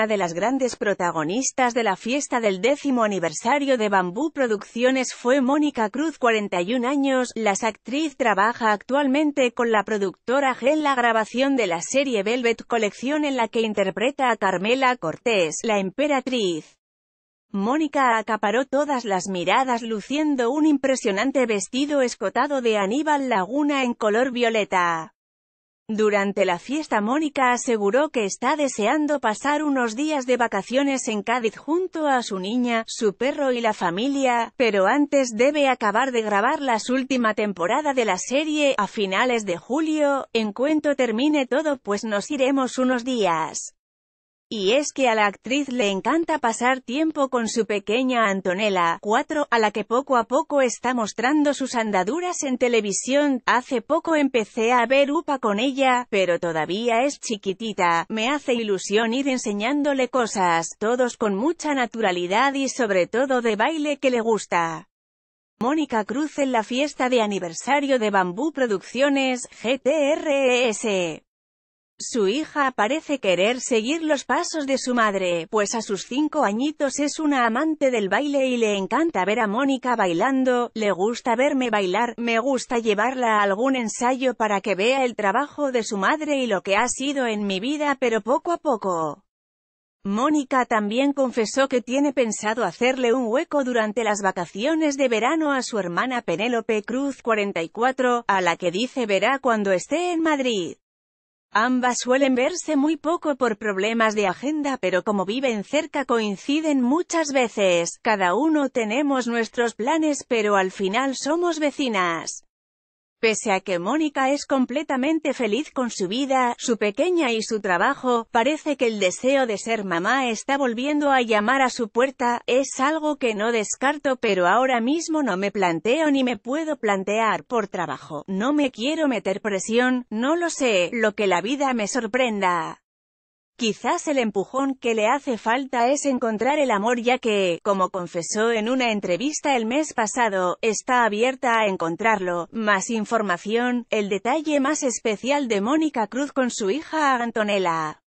una de las grandes protagonistas de la fiesta del décimo aniversario de Bambú Producciones fue Mónica Cruz, 41 años. La actriz trabaja actualmente con la productora G en la grabación de la serie Velvet Colección en la que interpreta a Carmela Cortés, la emperatriz. Mónica acaparó todas las miradas luciendo un impresionante vestido escotado de Aníbal Laguna en color violeta. Durante la fiesta Mónica aseguró que está deseando pasar unos días de vacaciones en Cádiz junto a su niña, su perro y la familia, pero antes debe acabar de grabar la última temporada de la serie, a finales de julio, en cuanto termine todo pues nos iremos unos días. Y es que a la actriz le encanta pasar tiempo con su pequeña Antonella, 4, a la que poco a poco está mostrando sus andaduras en televisión. Hace poco empecé a ver UPA con ella, pero todavía es chiquitita. Me hace ilusión ir enseñándole cosas, todos con mucha naturalidad y sobre todo de baile que le gusta. Mónica Cruz en la fiesta de aniversario de Bambú Producciones, GTRS. E su hija parece querer seguir los pasos de su madre, pues a sus cinco añitos es una amante del baile y le encanta ver a Mónica bailando, le gusta verme bailar, me gusta llevarla a algún ensayo para que vea el trabajo de su madre y lo que ha sido en mi vida pero poco a poco. Mónica también confesó que tiene pensado hacerle un hueco durante las vacaciones de verano a su hermana Penélope Cruz 44, a la que dice verá cuando esté en Madrid. Ambas suelen verse muy poco por problemas de agenda pero como viven cerca coinciden muchas veces, cada uno tenemos nuestros planes pero al final somos vecinas. Pese a que Mónica es completamente feliz con su vida, su pequeña y su trabajo, parece que el deseo de ser mamá está volviendo a llamar a su puerta, es algo que no descarto pero ahora mismo no me planteo ni me puedo plantear por trabajo, no me quiero meter presión, no lo sé, lo que la vida me sorprenda. Quizás el empujón que le hace falta es encontrar el amor ya que, como confesó en una entrevista el mes pasado, está abierta a encontrarlo. Más información, el detalle más especial de Mónica Cruz con su hija Antonella.